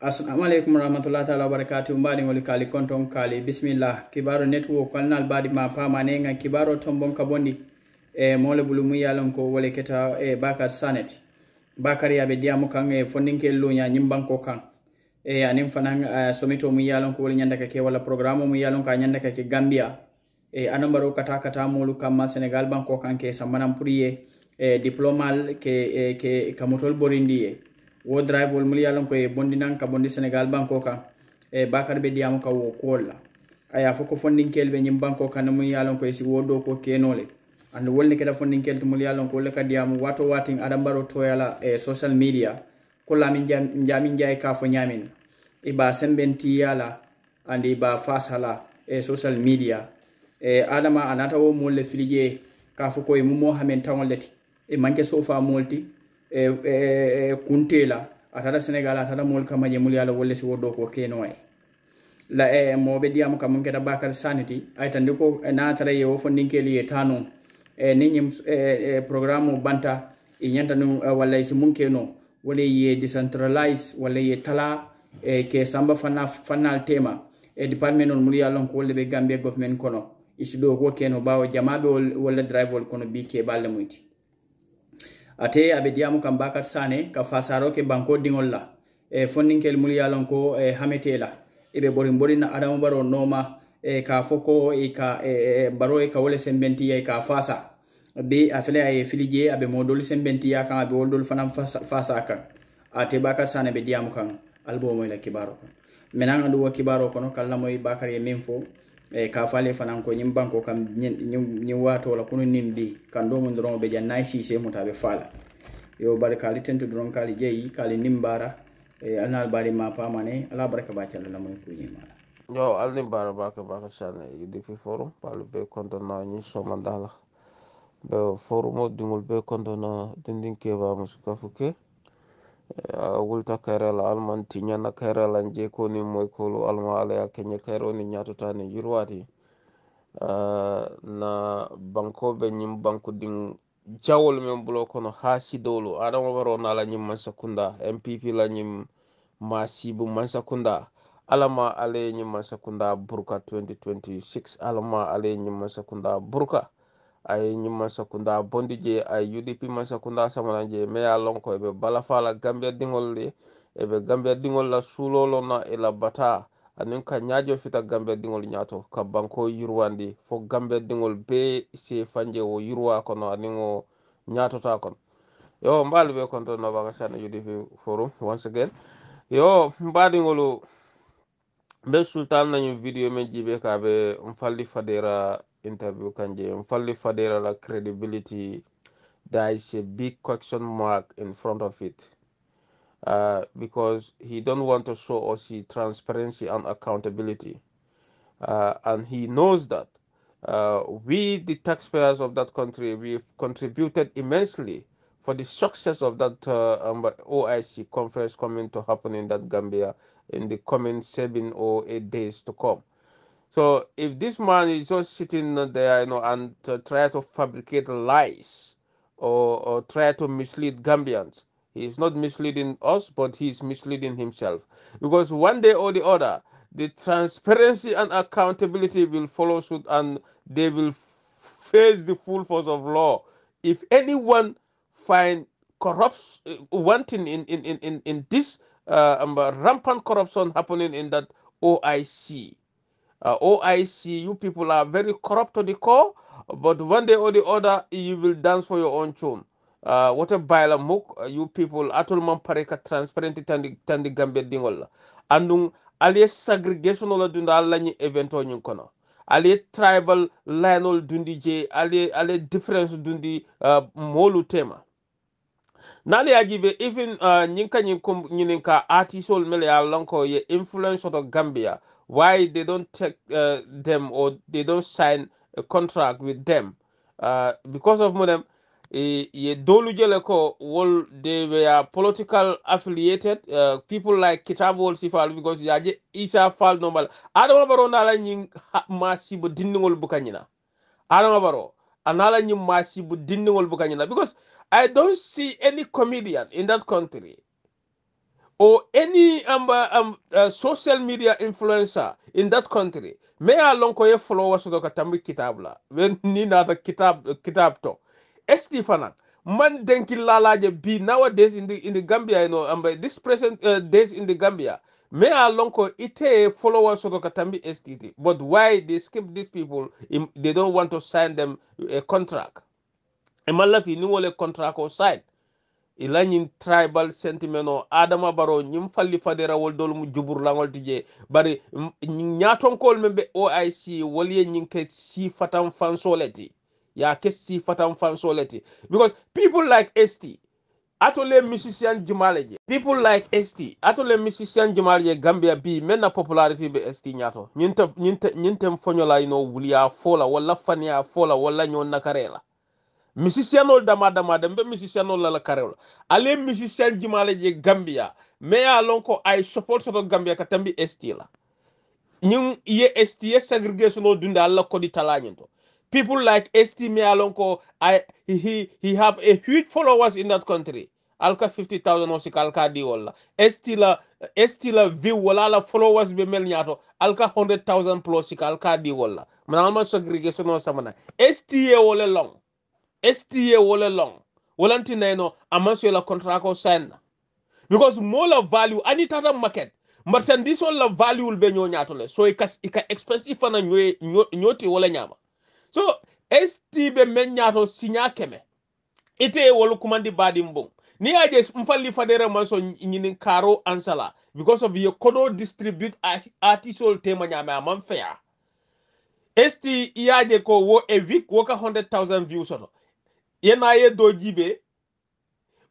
assalamu alaikum warahmatullahi taala wabarakatu mbaɗigol kali konton kali bisimillah kibaro network kalnal baɗima pamane gan kibaro tombon ka bondi e mole bulu mu yalon ko wole keta e bakar sanet bakar yaɓe diyamo kan e fondinkel luña ñimbanko kan e anin fanan uh, e, somito mu yalon ko wole ñanda kake walla programme mu yalon ko gambia e anambaro kata kata molu kamma sénégal banko kan e, ke sammanan pour e diplomal ke, ke kamutol borindiye wo drive wol muli yalon koye bondinan ka bondi sénégal banko ka e bakar ɓe ɗiyamo ka wo kuwolla aya fo ko fondinkel ɓe ñim banko ka nomuli yalon koye si wo do ko kenole ande wolne keɗa fondinkel to muli yalon ko wolle ka ndiyamo wato watin aɗa mbaro toyala e social media kolla min jamin jaye kafo ñamin iba sembenti yala andi ba fasala e social media e adama anata wo molle filijee kafo koye mumo hamen tawolleti e manke sofa molti e, e, kuntela la senegal a tara kama jemulu ye wolle si wo ko keno ay la e moo be diyaamu ka mun keta bakar sanity ay tan ko na tare yo fo ninkeelu ye taanoo e ni e, eh, programme banta e nyanta nu uh, walla si mun keno wala ye decentralize wala ye tala e ke samba fana fanal tema e department on mulu ye ko wolle be gambia government kono isido ko keno bawo jamaɓe wala drive wol kono bi ke balle muti ate aɓe diyamo kam bakat sane ka fasaroke banko dingol la e fonninkel mulyalonko e hametela eɓe ɓorin ɓorina adamu baro noma e ka foko e ka e, e, baro ka wole sembentiya ka fasa be a fele aye filije aɓe modol sembentiya kan aɓe woldol fana fasa kan ate bakat sane ɓe diyamo kan albomoyla kibaro kon menan aɗum wo kibaro kono kallamoy bakar ye min fo e eh, ka fale fanan ko ñiŋ banko kam ñiŋ wato la kunu niŋ bi kaŋ mun doroŋo be jaŋ naŋ siisee muta be yo bari li tentu doroŋ kaali jeyi kali niŋ baara e, eh, anal naal ma maa paamane ala barka ba calla la muŋ kuuñima la yo ali niŋ baara baaka baaka sane fi forum paalu be konto na so man la be forumo diŋolu be konto na dindin ba musu ka fuke wulta kayrala alman tiñana kayrala jeekoni moykolu alma alaya keñe ni ñatotani yurwati ah, na banko bankoɓe ñim bankudin jawol men bulo kono ha sidowlu adama waro nala ñim mansakunda mpp la ñim ma mansakunda alama alaye ñim mansakunda burka 2026 alama alaye ñim mansakunda burka ay ñuma sakunda bondi je ay udp ma sakunda samana je maya lonko eɓe bala fala gambia dingol ɗe eɓe gambia dingol la suulolona e la bata anin ka ñaajo fita gambia dingol ñaato ka banko yurwandi fo gambia dingol be se fanje o yurwa kono anin o ñaatota kon yo mbaali ɓe kon ton nobaka sana udp forum once again yo mbaadingol ɓe sultan nañu vidéo men jiɓe ka ɓe falli fadera interview kanje en falli fadera la credibility there is a big question mark in front of it uh, because he don't want to show us his transparency and accountability uh, and he knows that uh, we the taxpayers of that country we've contributed immensely for the success of that uh, um, OIC conference coming to happen in that Gambia in the coming seven or eight days to come. So if this man is just sitting there, you know, and uh, try to fabricate lies or, or try to mislead Gambians, he's not misleading us, but he's misleading himself. Because one day or the other, the transparency and accountability will follow suit, and they will face the full force of law. If anyone find corrupts uh, wanting in in in in this uh, um, rampant corruption happening in that OIC uh, see you people are very corrupt to the core, but one day or the other, you will dance for your own tune. Uh, what a baila muk, uh, you people, atulman pareka transparenti tandi, tandi gambe dingola. Andung, aliye segregation la dunda alla nyi evento nyi kono. Aliye tribal line ol dundi je, aliye, aliye difference dundi uh, molu tema nali ya jibe even uh, nyinka nyinkum nyininka artisol mele ya lonko ye influence of Gambia why they don't take uh, them or they don't sign a contract with them uh, because of them ye dolu jele ko wol they were political affiliated uh, people like Kitabu wol sifal because ya je isa fal normal adama baro nala nyin ma sibo dindingol bukanyina adama baro because i don't see any comedian in that country or any um, uh, um, uh, social media influencer in that country me a long ko ye followers do ka tambi kitab when ni na kitab kitab to man denki lalaje bi nowadays in the in the gambia you know um, uh, this present uh, days in the gambia me a lonko ite followers of katambi stt but why they skip these people they don't want to sign them a contract imalafi ni wole contract o sign ilañin tribal sentiment o adama baro ñim falli faderawol dol mu jubur langol tije bari ñatonkol men ɓe oic wolye ñin ke si fatam fansoleti ya ke si fatan fansoleti because people like st atole musician jumaleje people like st atole musician jumaleje gambia bi men na popularity be st nyato nyinta nyinta nyinta fonyola ino wulia fola wala fania fola wala nyon nakarela musicien ol dama dama dem be musicien ol la Karela. ale musicien jumaleje gambia me ya lonko ay support soto gambia katambi st la nyum ye st segregation o dunda alla ko di talanyin to people like Esti Mealonko, I he he have a huge followers in that country. alka fifty thousand sika alka di walla estila estila view walala followers be mel alka 100000 plus alka di manalma segregation o samana sta all along, sta all along. Walantina nayno amanso la contrat ko because more la value any tata market marchandise on la value be nyo le so ika ika expensive fana nyoti wala nyama so st be menyato sinya keme ite wolu kumandi badi mbong ni aje mfali fadere manso nyinin karo ansala because of your kodo distribute artisanal tema nyame amanfea st iyaje ko wo a week woka 100000 views oto yena ye dojibe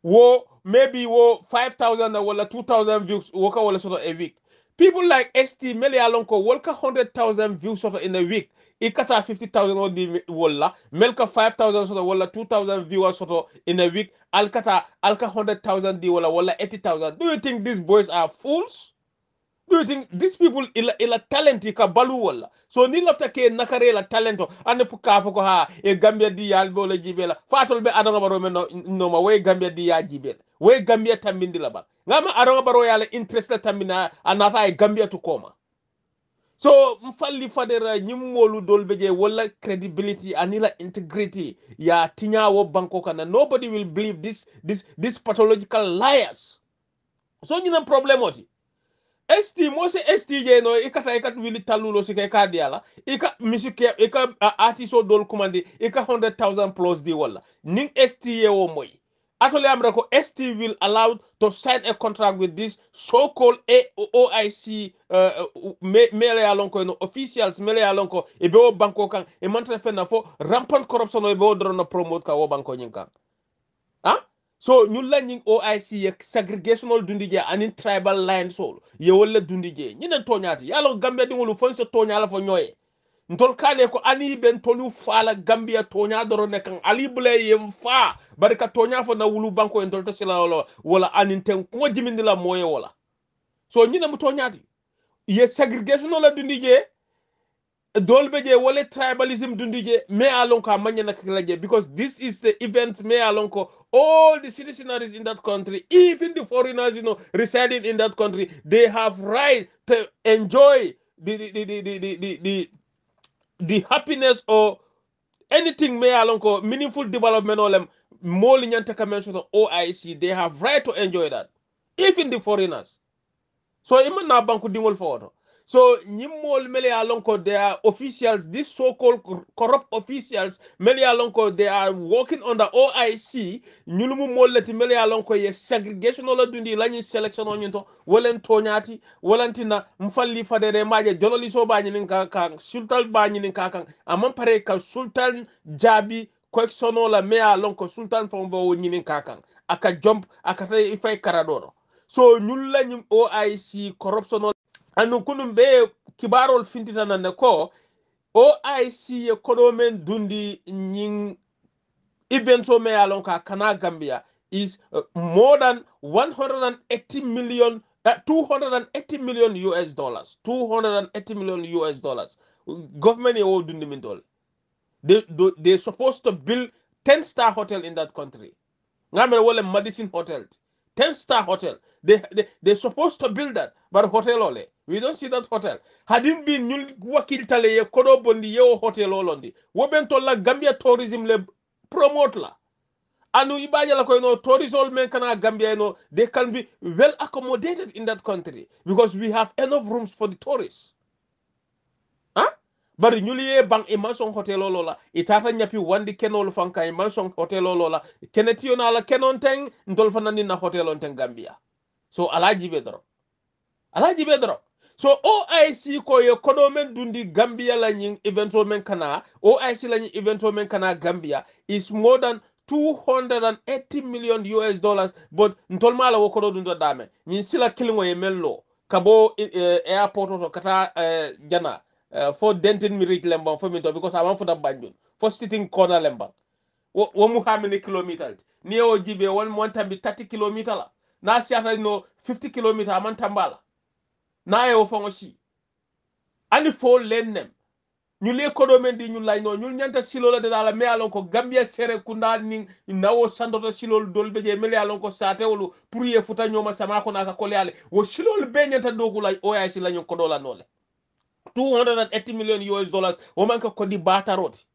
wo maybe wo 5000 wala 2000 views woka wala sort a week people like st mele alonko Walker 100000 views sort in a week ikata 50000 wodi wala melka 5000 sort wala 2000 viewers sort in a week alkata alka 100000 di wala wala 80000 do you think these boys are fools do you think these people ila ila talent ka balu wala so ni lafta ke nakare la talento ande puka kafo ha e gambia di yal bo la jibela fatol be adanga baro men no ma way gambia di ya jibela way gambia tambindi la ba ngama adanga baro yala interest la tambina anata e gambia to koma so mfalli fadera ñimmolu dolbe je wala credibility anila integrity ya tiñawo banko kana nobody will believe this this this pathological liars so ñinan problem oti esti ST, esti no. ikata ikat wili talulo sika ika diala ika musike ika ati artiso dol kumandi ika 100000 plus di wala ning esti ye o moy atole amra ko st will allowed to sign a contract with this so called I C. uh, uh me, mele alon ko no officials mele alon ko e be o banko kan e mantra fenna fo rampant corruption o e be o drona promote ka wo banko ah huh? so la lañing oic segregational dundije anin tribal line solo ye wala dundije ñinen toñati yalla ko gambia dingolu fon se toñala fo ñoye ntol kale ko ani ben tolu fala gambia toña doro ne kan ali bule yem fa bari ka toña fo na wulu banko en dolto sila wala wala anin ten ko jimindi la moye wala so ñinen mu toñati ye segregational la dundije dolbe je wole tribalism dundije me alonko amanya nakakalaje because this is the event me alonko all the citizens in that country even the foreigners you know residing in that country they have right to enjoy the the the the the, the, the, happiness or anything me alonko meaningful development or more lenient nyante of OIC they have right to enjoy that even the foreigners so even imana banku dingol forward. So Nimol Melialonko, they are officials, these so-called corrupt officials, Melialonko, they are working under OIC, Nyulumu Moleti Melialonko, ye segregation ola dundi lanyi selection on yinto, walen tonyati, walantina, mfali fadere maje, journaliso banyinin kakang, sultan banyinin kakang, amampare ka sultan jabi, question ola Melialonko, sultan fombo nyinin kakang, aka jump, aka say ifai karadoro. So nyulanim OIC corruption anu kunum be kibarol fintitanande ko oic ye koɗo men dundi ñin event o me yalon kana gambia is uh, more than 180 million uh, 280 million us dollars 280 million us dollars government e wo dundi min dole they, they supposed to build 10 star hotel in that country ngamere wala medicine hotel 10 star hotel. They, they, they're supposed to build that, but hotel only. We don't see that hotel. Hadin bin nyul wakiltale ye kodo bondi ye hotel olondi. Woben tola Gambia tourism le promote la. Anu ibaja la ko no tourism all men kana Gambia you they can be well accommodated in that country because we have enough rooms for the tourists. bari ñuliye ban e manson hotel o lola e tata ñapi wandi kenol fanka e manson hotel o lola kene tiyonala kenon ten ndol fanani na hotel on ten gambia so alaji be doro alaji be doro so oic ko ye kodo men dundi gambia la ñing evento men kana oic la ñing evento men kana gambia is more than 280 million us dollars but ntolmala wo kodo dundo dame ñin sila kilingo e mello kabo eh, eh airport to kata eh, jana Uh, for fo dentin mi reach lembang fo because I want for the banjun fo sitting corner lembang wo, wo mu how many kilometer ni o jibe won mon 30 kilometer la na siata no 50 kilometer aman tambala na e wo fo ngoshi ani fo lennem ñu le kodo men di ñu lay no ñu ñanta silo la dala me alon ko gambia sere kunda ni nawo sandoto silo dol beje me le alon ko satewlu pour ye futa ñoma sama ko naka ko le wo silo be ñanta dogu lay o ya si lañu la nole 280 million us dollars womanka kodi bataroti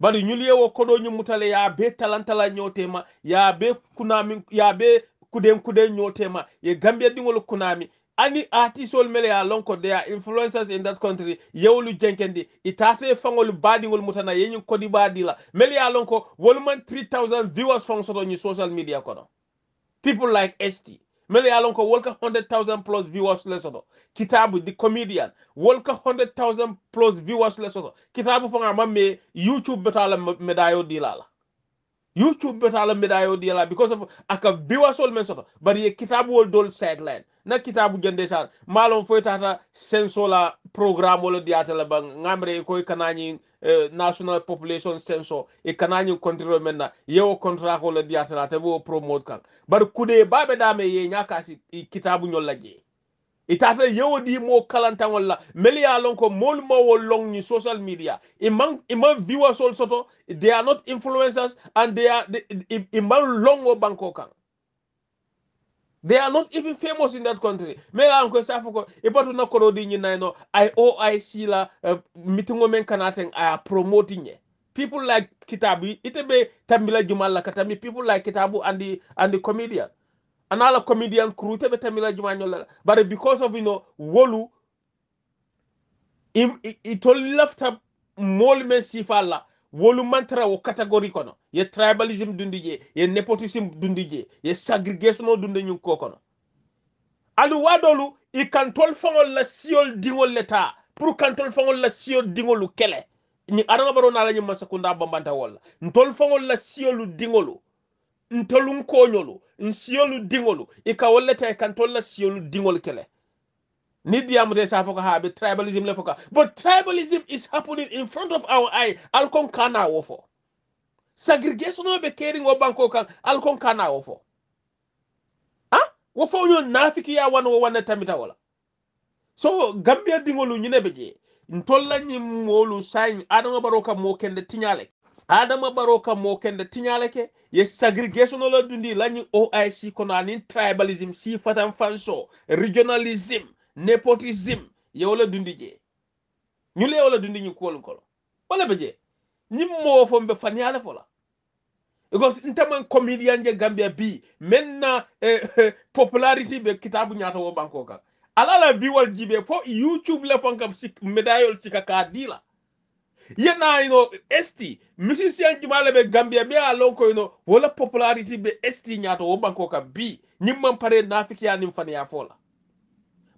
bari ñulie wo kodo ñumutale ya be talantala ñotema ya be kunami ya be kudem kuden ñotema ye gambia dingol kunami ani artisol mele ya lonko they are influencers in that country yewlu jenkendi itate fangol badingol mutana yeñu kodi badila mele ya lonko wolman 3000 viewers fang social media kono people like st Mele ye a 100000 plus viewers lesoto kitabu the comedian wolka 100000 plus viewers lesoto kitabu fanga mamme youtube betala medayo dilala youtube betala mbiɗa yewdi yala because of aka biwasol men soto bari ye kitabu wol dol sideline na kitabu jande sa malon foy tata sensola programme wala diyatala ba ngamre koy kanañi uh, eh, national population senso e kanañi contrôle men na yewo contrat ko la diyatala te bo promote kan bari kude babe dame ye ñakasi kitabu ñol la jee itata yewodi mo kalantaŋol la meli ye lon ko moolu mo long ni social media i maŋ viewasol soto they are not influencers and they are i maŋ loŋ wo banko kaŋ they are not even famous in that country meli eh, ye lon ko safo ko i batu na kodo di ñinayi no ioic la uh, mitiŋo meŋ kana teŋ a promoti ñe people like kitabu Itebe be tambila jumal la people like kitabu and the, and the comedian Another comedian crew tebe tamila juma nyola but because of you know wolu it only left up mol men sifala wolu mantra wo category kono ye tribalism dundi je ye nepotism dundi je ye segregation o dundi nyun ko kono alu wadolu i kantol fangol la siol dingol leta pour kantol fangol la siol dingolu kele ni aranga baro na la nyi masakunda bambanta wala ntol fangol la siolu dingolu ntolun koñolu nsiyolu diŋolu i ka wo le kele ni diyamuta sa foka ha be tribalism le foka but tribalism is happening in front of our eye alkon kana wo fo segregation o be keriŋo banko kan alkon kana wo fo a wo fo ñon nafiki ya wan wo wanne tamita wola so gambia diŋolu ñine be ntolla ñim molu sayin adama baro mo kende tiñale adama baro kam mo kende tiñaleke ye sagrégation olo dundi lañi oic kono anin tribalisme si fatan fanso regionalisme nepotisme ye wala dundi je ñu le wala dundi ñu kuwol kolo wala be je ñim mo fo mbe fanyale fola because ntaman comedian je gambia bi menna eh, popularity be kitabu ñata wo banko ka alala biwal jibe fo youtube le fonkam sik medayol sikaka dila yena ino esti musicien jumale be gambia be alon ko ino wala popularity be esti nyato wo banko ka bi nyimman pare nafiki ya nim fane ya fola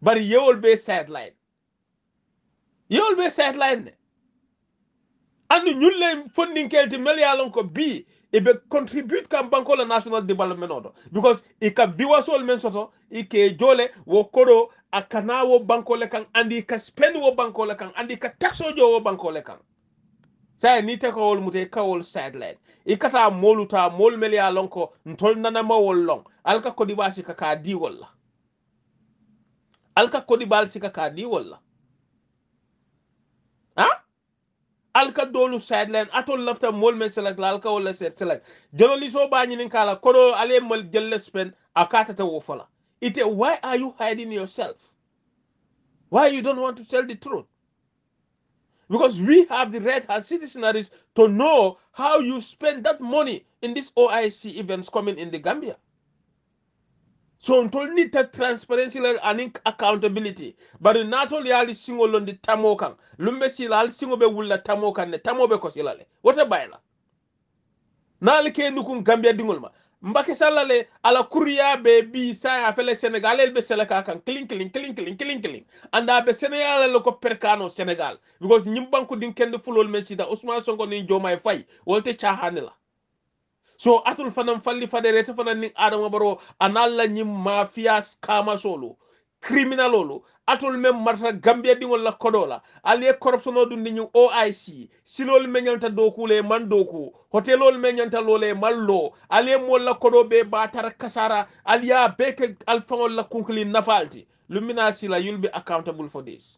bari yewol be sideline yewol be sideline ne andu ñulle fondinkelti mel ya lon ko bi e be contribute kam banko la national development odo because e ka viwasol men soto e ke jole wo koro a kana wo banko le kan andi ka spend wo banko le kan andi ka taxo jo wo banko le kan saya ni te tekowol mute kawol sadlet ikata moluta mol meli a lon ko ntol nanamawol lon alka kodiba sika ka diwol la alka kodibal sika ka diwol la ha alka dolu sadlen atol lafta mol men selak la alka wala set selak jololi so bañi nin kala kodo ale mal jelle spen akata te wofala ite why are you hiding yourself why you don't want to tell the truth because we have the right as citizens to know how you spend that money in these OIC events coming in the Gambia. So until need that transparency and accountability. But not only the single on the tamokan. Lumbe sila ali single be wulla tamokan ne tamobe ko silale. What a baila. Nalike nukun Gambia dingulma. mbake salla le ala kuriya be bi saya fele senegal el be sele ka kan kling kling kling kling kling kling anda be senegal le ko perkano senegal because nyim banku din kende fulol men sida ousmane sonko ni jomay fay wolte chahanela so atul fanan falli fadere te fanan ni adama baro analla nyim mafia kama solo criminal olu atol meme marata gambia ɗi walla koɗola aliye corruption o ɗum ndi ñum oic silol meñanta dow kuule e man dow ku hotel ol meñanta lole e man lo aliye molla koɗoɓe batara kasara aliya be ke alfa olla kunkli nafalti lumminasila yulɓe accountable for this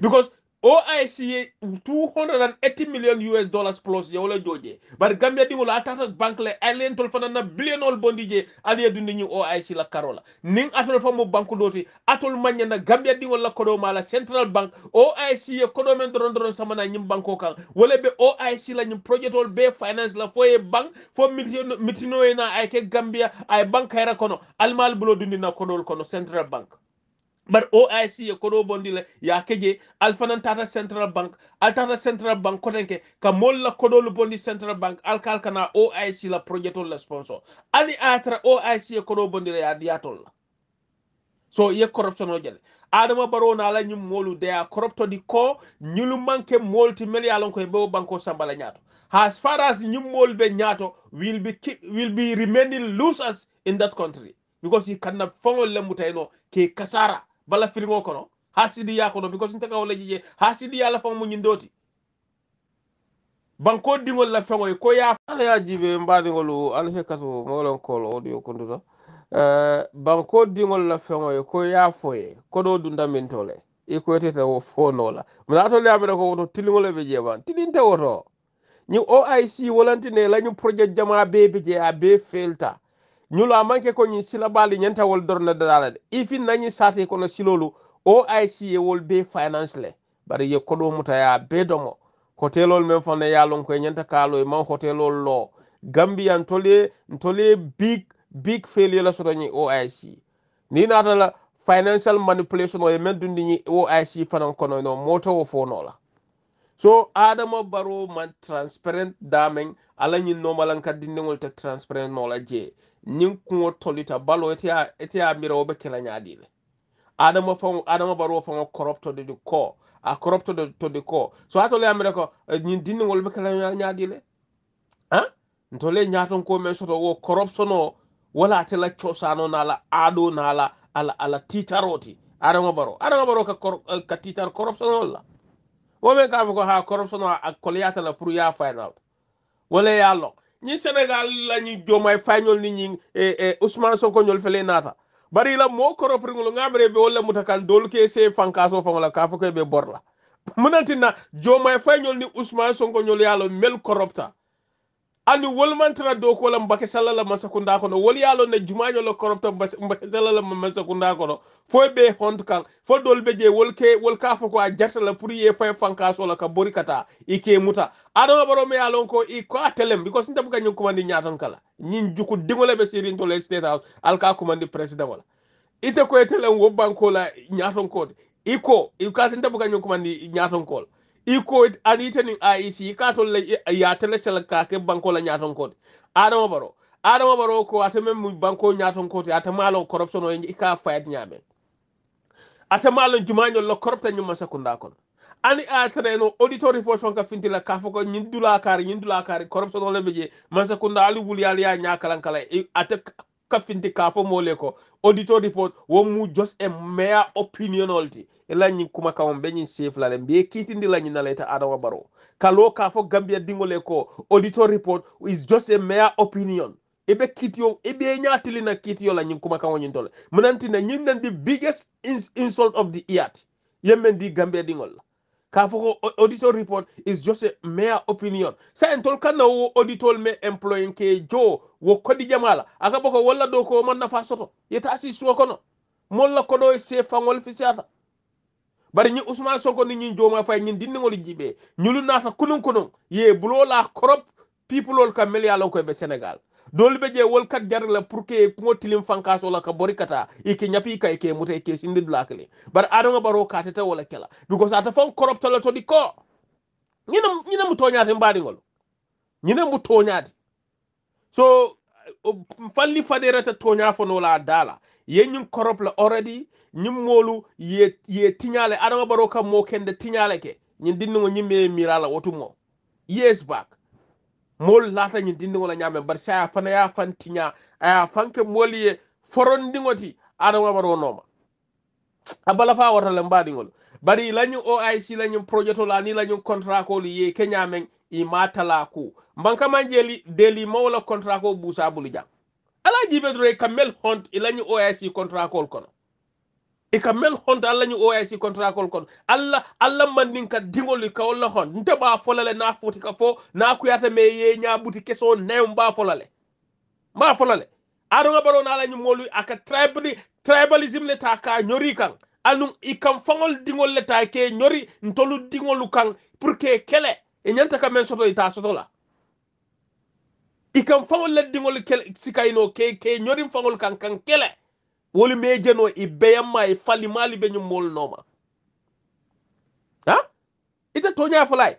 because OIC 280 million US dollars plus ya wala joje bar Gambia dingol atata bank le alien tol fana na billion ol bondi je aliya dundi ni OIC la karola ning atol fa mo bank doti atol manya na Gambia dingol la kodo mala central bank OIC kodo men doron doron samana nyim banko kan wala be OIC la nyim project ol be finance la foye bank fo mitino na ay ke Gambia ay bank kayra kono almal bulo dundi na kodo kono central bank bar oic ye kodo bondi le ya keje alfanan tata central bank al central bank kotenke ka mol la kodolu bondi central bank al kal kana oic la projetol la sponsor ani atra oic ye kodo bondi le ya diatol la so ye corruption o jale adama baro na la nyum molu de ya corrupto di ko nyulu manke molti mel lon ko be banko sambala nyato as far as nyum mol be nyato will be keep, will be remaining losers in that country because he cannot fongol le ke kasara bala firiŋo kono ha ya kono because nte kawo leji je ha sidiya la faŋo mu ñindoti banko dingol la feŋo ko ya ala ya jibe mbaadiŋolu ala fe kato moolon koolo audio kunduta uh, eh, banko dingol la feŋo ko ya fo ko do du ndamintole e ko i wo fo noo la mata tolu ye mene ko woto tilingol be jeba ban tilinte woto ñiŋ oic wolantine lañu projet jama be be je a bee felta ñulu amanke ko ñi silabali ñanta wol dorna dala ifi ifin nañi sate kono silolu oic ye wol be finance le bari ye koɗo mutaya be domo hotelol men fana ya lon koye ñanta kaalo e man hotelol lo gambia ntole ntole big big failure la soto oic ni natala financial manipulation o men dundi ñi oic fanan kono no motowo fonola so adama baro man transparent damen ala ñin nomalan kaddinndiŋol te transparent nola jee ñiŋ kuŋo tolita baloo ite ye ite ye mira wo be kela ñaadii le adama faŋo adama baroo faŋo koropto de di ko a koropto de to di ko so ato le ye mira ko ñiŋ eh, dinniŋolu be kela ñaadii le han ntole ñaaton ko meŋ soto wo koropsono wala ate la cosano na la aado na la ala ala tiitaro ti adama baro adama baro ka, kor, eh, ka tiitar koropsonol la wo meŋ ka fo ko ha koropsono a koleyata la pour ye find wala ye lock ñi sénégal lañu jomay fañol ni ñi e e ousmane sonko ñol fele nata bari la mo corrompre ngul ngamre be wala mutakan dol ke se fankaso fo la ka fa koy be borla munantina jomay fañol ni ousmane sonko ñol yalo mel corrompta andu wolmantara do ko la mbake sallala masakunda kono wol yalo ne jumaño lo korobta mbake sallala masakunda kono foy be hond kan fo dol be je wol wol ka fo ko a jarta la pour ye fay fanka so la ka bori kata ike muta adama baro me yalo ko i ko atelem because ndam ga nyu ko nyaton kala nyin juku dingole be sirin to le state house al ka president wala ite ko etelen wo banko la nyaton ko iko i ka ndam buka nyu kumandi mandi nyaton ko ikod anitenin IEC katon la ya telesel ka ke banko la nyaton kote adama baro adama baro ko atame mu banko nyaton kote atamalo corruption o ika fayat nyame atamalo jumanyo lo corrupta nyuma sakunda kono ani a traino auditor report fonka fintila ka foko nyindula kar nyindula kar corruption o le beje man sakunda ali wuli ali ya nyakalan kala ate kafinti kafo mole ko auditor report wo mu just a mere opinion olti ela nyi kuma ka on benyin safe la lembe kitindi la nyina leta adawa baro kalo kafo gambia dingole ko auditor report is just a mere opinion ebe kitio ebe nyatili na kitio la nyi kuma ka tole munanti na nyin biggest insult of the year yemen di gambia dingol Kafogo auditor report is just a mere opinion sa entolka na kanna wo auditor me employing ke jo wo kodi jamala aka boko walla do ko man na soto yeta si suwa kono molla kodo se fangol fi sata bari ñi Usman sonko ni ñi joma fay ñi dindingol jibe ñulu nata kunun kunun ye bulo la people ol ka mel yalon be senegal dol be je wol kat jarla pour ke kungo tilim fankaso la ka bori kata ike nyapi ka ike muta ike sindi blakle bar adama baro katata wala kela because ata fon corrupt la to diko nyina nyina mutonyaati mbaadi ngol nyina mutonyaati so uh, um, falli faderata toña fonola dala ye ñin koropla already ñin molu ye ye tiñale adama baro kam mo kende tiñale ke ñin dinno ñimme mirala wotumo years back mol lata ñin dindigola ñamen bar sa ya fana ya fantiña aya fanke moliye forondiŋoti adama bar wonoma noma, bala fa warta len mbaɗigol bari lañin oic lañin projet la ni lañin contrat ko li ye keñamen ima tala ku bankaman deli mawla contrat ko busa buli jam ala jibe dure kamel hont ilañi oic contrat kol kono ika mel honto alla ñu oic contrat kol alla alla man mandin ka diŋolu ka wolla hon ba folale na foti ka fo na kuyata me ye buti keso nayo mba folale mba folale aɗoga ɓaɗo naalañi molu ak tribal tribalism le ta ka ñori kan anu i kam fangol diŋol le ta ke ñori ntolu diŋolu kan pour que kele e ñanta ka men soto ita soto la i kam fangol le dingol sikayi sikayno ke ke ñori fangol kan kan kele wolu mejeno i beyamma e falimali be ñum molnoma ha ite toña fulay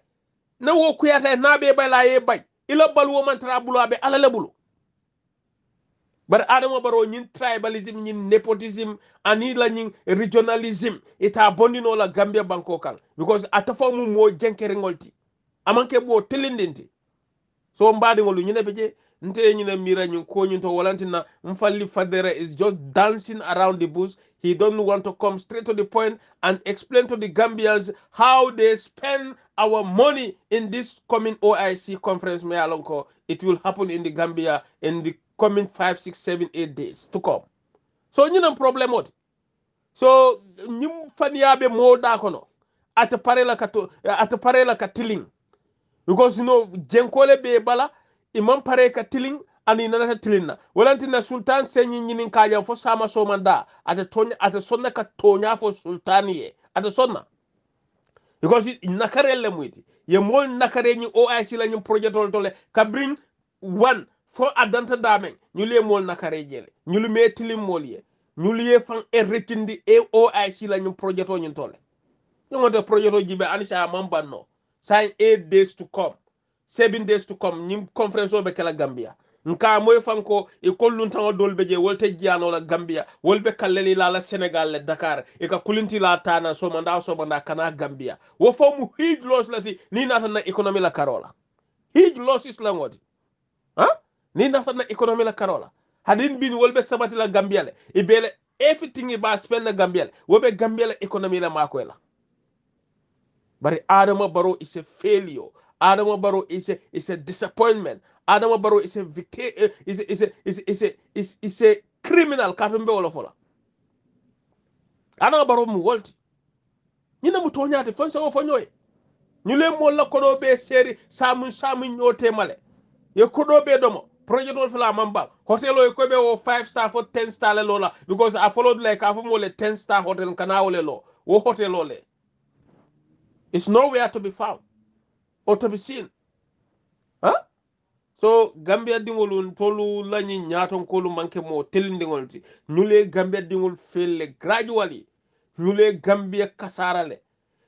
na wo kuyata e naɓe bayla ye bay ila bal womantara bulo aɓe alala bulo bar adama baro ñin tribalisme ñin nepotisme ani la ñin regionalisme ita la gambia banko kan because ata fo mum mo jenkeringol ti amanke ɓo tellindinti so mbaɗigol ñine ɓe je nteñina mirañin koñinto wolantina mfalli fadere is just dancing around the bush he don't want to come straight to the point and explain to the gambians how they spend our money in this coming oic conference May mayalonko it will happen in the gambia in the coming five six seven eight days to come so ñinan probléme oti so ñim faniyaɓe mowɗa kono at parela ka to ata parela ka tiling because you know jenkole be bala imam pare ka tiling ani nanata tilinna walantina sultan senyi nyinin kajan fo sama somanda ata tonya ata sonna ka tonya fo sultaniye ata sonna because nakare le muiti ye mol nakare ni oic la ñu projetol tole kabrin one fo adanta damen ñu le mol nakare jele ñu lu metilim mol ye ñu liye fan e retindi e oic la ñu projeto ñu tole ñu ngote projeto jibe anisa mambanno sign eight days to come seven days to come ñim conference o ɓe kela gambia nka moy fanko e kolluntaŋo dol be je wolte jiyanola gambia wolɓe kalleli lala sénégal le dakar e ka kulintila tana so somanda kana gambia wo fo mu hiij los lati ni natanna economy la karola hiij los islangoti ha ni natanna économie la Carola hadin bin wolɓe sabatila gambia le e beele everything ba spend gambia le woɓe gambia le économie la makoy but Adama Barrow is a failure. Adama Barrow is a is a disappointment. Adama Barrow is a eh, is is is a, is a, is a, is, is a criminal kafembe olofola. Adama Barrow mu wolti. na mu tonya te fonsa wo fonyoy. Nyule la be seri samu samu nyote male. Ye be domo. Project wol fala mamba. Hotel o ko be 5 star for 10 star le lola because I followed like afo mo 10 star hotel in wo lelo. lo. Wo hotel lo it's nowhere to be found or to be seen. Huh? so gambia dingolun tolu lañi ñatonkolu manke mo tellindiŋol ti ñule gambia dingol felle gradually ñule gambia kasarale.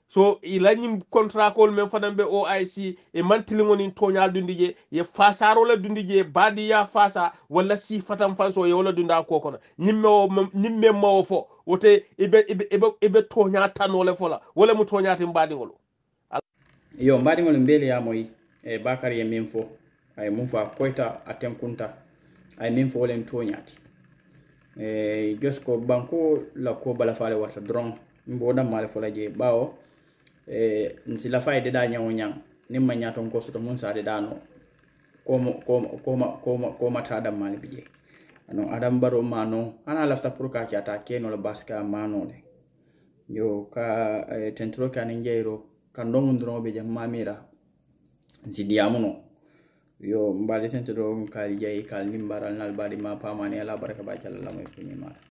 so lañi contrakol men fana ɓe oic e mantiligoni toñal dundije ye fasar walla dundije badiya fasa walla si fatan fanso ye walla dunda kokono ñimme mawo fo wote eɓe toña tanole fola walla mo toñatin mbadigol yo mbadigol e mbeliyamoy e bakar ye min fo ay mum fo a koyta a tenkunta ay min fo wolen toñati e jos ko banko la ko bala fale warta dron mbo damale fola je ɓawo E, silafa e deda ñawo ñang nin ma ñaton ko soto mun sa dedano komata adam mali bije ano adam baro mano ana lafta pour ka ciata keno la baska mano de yo ka e, tentro ka nin jeiro kando mun dron be jam mamira nsi diamuno yo mbali tentro ka jeyi kal nimbaral nal badi ma pamani ala baraka ba jalla lamay fini mata